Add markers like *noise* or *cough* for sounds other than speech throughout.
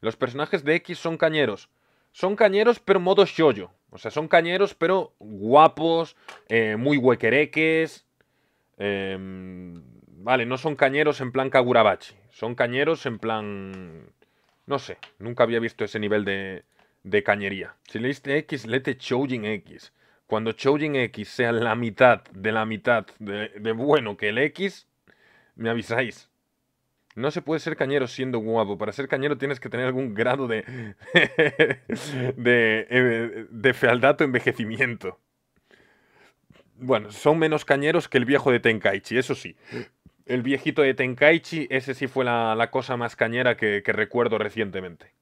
Los personajes de X son cañeros. Son cañeros, pero modo shoyo. O sea, son cañeros, pero guapos, eh, muy huequereques. Em, vale, no son cañeros en plan Kagurabachi. Son cañeros en plan. No sé, nunca había visto ese nivel de, de cañería. Si leíste X, lete Chojin X. Cuando Chojin X sea la mitad de la mitad de bueno que el X, me avisáis. No se puede ser cañero siendo guapo. Para ser cañero tienes que tener algún grado de, *laughs* eh, de, fealdad o envejecimiento. Bueno, son menos cañeros que el viejo de Tenkaichi, eso sí. El viejito de Tenkaichi, ese sí fue la, cosa más cañera que, recuerdo recientemente.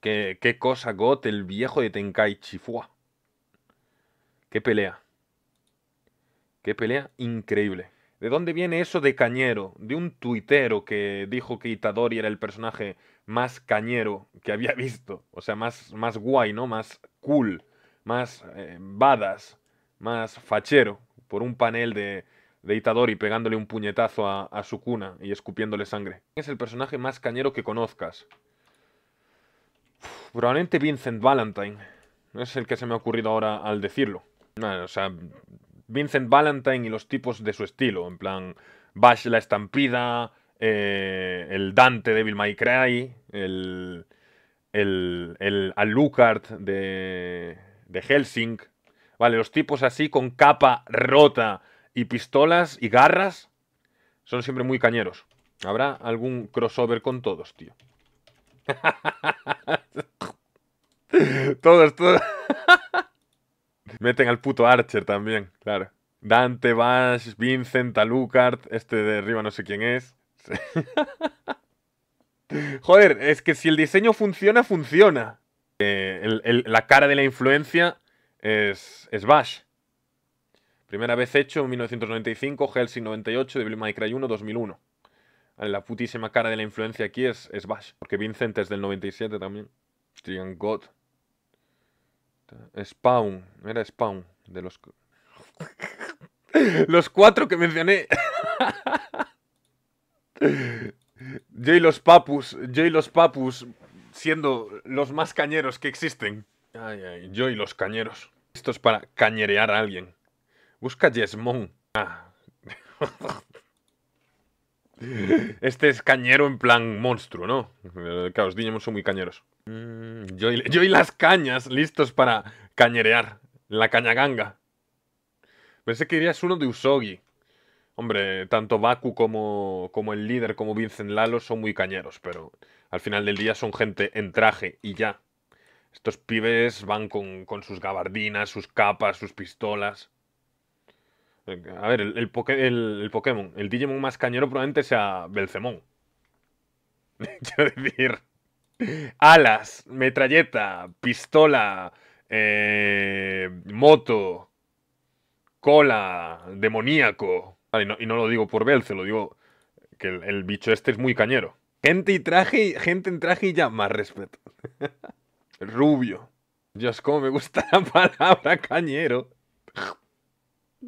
¿Qué, cosa, Got, el viejo de Tenkaichi. Fua. Qué pelea. Qué pelea increíble. ¿De dónde viene eso de cañero? De un tuitero que dijo que Itadori era el personaje más cañero que había *laughs* visto. O sea, más, más guay, ¿no? Más cool, más eh, badas, más fachero. Por un panel de, de Itadori pegándole un puñetazo a, su cuna y escupiéndole sangre. Es el personaje más cañero que conozcas. probablemente Vincent Valentine. No Es el que se me ha ocurrido ahora al decirlo. o sea, Vincent Valentine y los tipos de su estilo. En plan, Bash la estampida, eh, el Dante Devil May Cry, el, el, el Alucard de, de Helsing. Vale, los tipos así con capa rota y pistolas y garras son siempre muy cañeros. Habrá algún crossover con todos, tío. *laughs* todos, todos. *laughs* Meten al puto Archer también, claro. Dante, Bash, Vincent, Alucard, este de arriba no sé quién es. *laughs* Joder, es que si el diseño funciona, funciona. Eh, la cara de la influencia es, es Bash. Primera vez hecho en 1995, Helsing 98, Devil May Cry 1, 2001. La putísima cara de la influencia aquí es, es Bash, porque Vincent es del 97 también. Trian God, Spawn, era Spawn, de los... *laughs* los cuatro que mencioné. y *laughs* los Papus, y los Papus, siendo los más cañeros que existen. yo y los cañeros. Esto es para cañerear a alguien. Busca Yesmon. Ah. *laughs* Este es cañero en plan monstruo, ¿no? Eh, claro, los Digimon son muy cañeros. Mm, yo y, las cañas listos para cañerear. La cañaganga. Pensé que irías uno de Usogi. Hombre, tanto Baku como, el líder, como Vincent Lalo son muy cañeros, pero al final del día son gente en traje y ya. Estos pibes van con sus gabardinas, sus capas, sus pistolas. A ver, el, el, el, Pokémon, el Digimon más cañero probablemente sea Belcemon. Quiero *laughs* decir, alas, metralleta, pistola, eh, moto, cola, demoníaco. Ah, y, no, lo digo por Belce, lo digo que el, bicho este es muy cañero. Gente y traje, gente en traje y ya, más respeto. *laughs* Rubio. Dios, como me gusta *laughs* la palabra cañero.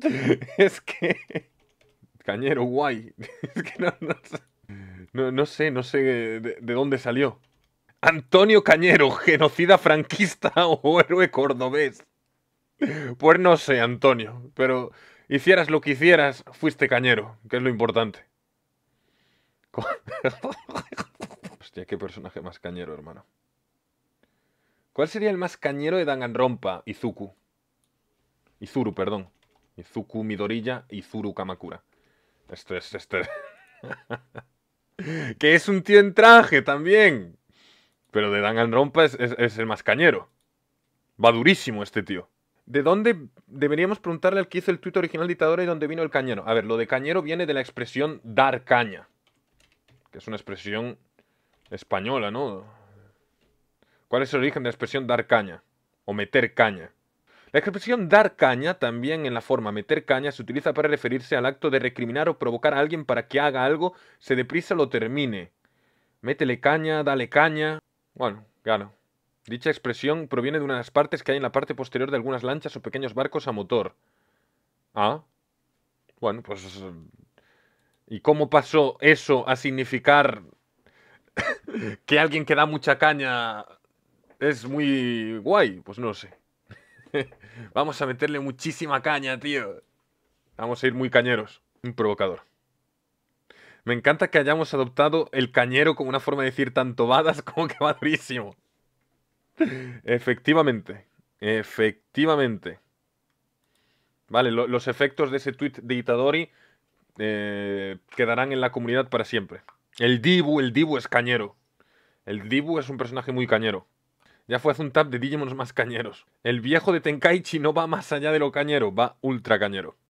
*laughs* es que. Cañero, guay. *laughs* Es que no, sé, no sé de, dónde salió. Antonio Cañero, genocida franquista *laughs* o héroe cordobés. Pues no sé, Antonio, pero hicieras lo que hicieras, fuiste cañero, que es lo importante. Hostia, qué personaje más cañero, hermano. ¿Cuál sería el más cañero de Danganronpa? Izuku. Izuru, perdón. Izuku Midorilla y Zuru Kamakura. Esto es, este. *laughs* que es un tío en traje también. Pero de Danganronpa es, es, es el más cañero. Va durísimo este tío. ¿De dónde deberíamos preguntarle al que hizo el tuit original dictador y dónde vino el cañero? A ver, lo de cañero viene de la expresión dar caña. Que es una expresión española, ¿no? ¿Cuál es el origen de la expresión dar caña? O meter caña. La expresión dar caña, también en la forma meter caña, se utiliza para referirse al acto de recriminar o provocar a alguien para que haga algo, se deprisa lo termine. Métele caña, dale caña. Bueno, claro. Dicha expresión proviene de unas partes que hay en la parte posterior de algunas lanchas o pequeños barcos a motor. Ah. Bueno, pues. ¿Y cómo pasó eso a significar *laughs* que alguien que da mucha caña es muy guay? Pues no sé. *laughs* Vamos a meterle muchísima caña, tío. Vamos a ir muy cañeros. Un provocador. Me encanta que hayamos adoptado el cañero como una forma de decir tanto badas *laughs* como que madrísimo Efectivamente. Efectivamente. Vale, los efectos de ese tweet de Itadori eh, quedarán en la comunidad para siempre. El Dibu, el Dibu es cañero. El Dibu es un personaje muy cañero. Ya fue hace un tap de Digimons más cañeros. El viejo de Tenkaichi no va más allá de lo cañero, va ultra cañero.